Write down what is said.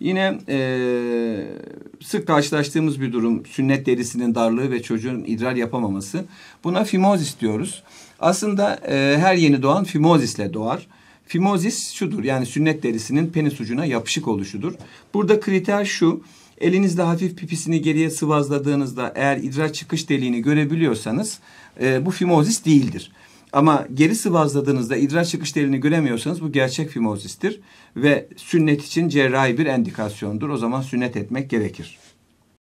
Yine e, sık karşılaştığımız bir durum sünnet derisinin darlığı ve çocuğun idrar yapamaması. Buna fimozis diyoruz. Aslında e, her yeni doğan fimozisle doğar. Fimozis şudur yani sünnet derisinin penis ucuna yapışık oluşudur. Burada kriter şu. Elinizde hafif pipisini geriye sıvazladığınızda eğer idrar çıkış deliğini görebiliyorsanız e, bu fimozis değildir. Ama geri sıvazladığınızda idrar çıkış deliğini göremiyorsanız bu gerçek fimozistir ve sünnet için cerrahi bir endikasyondur. O zaman sünnet etmek gerekir.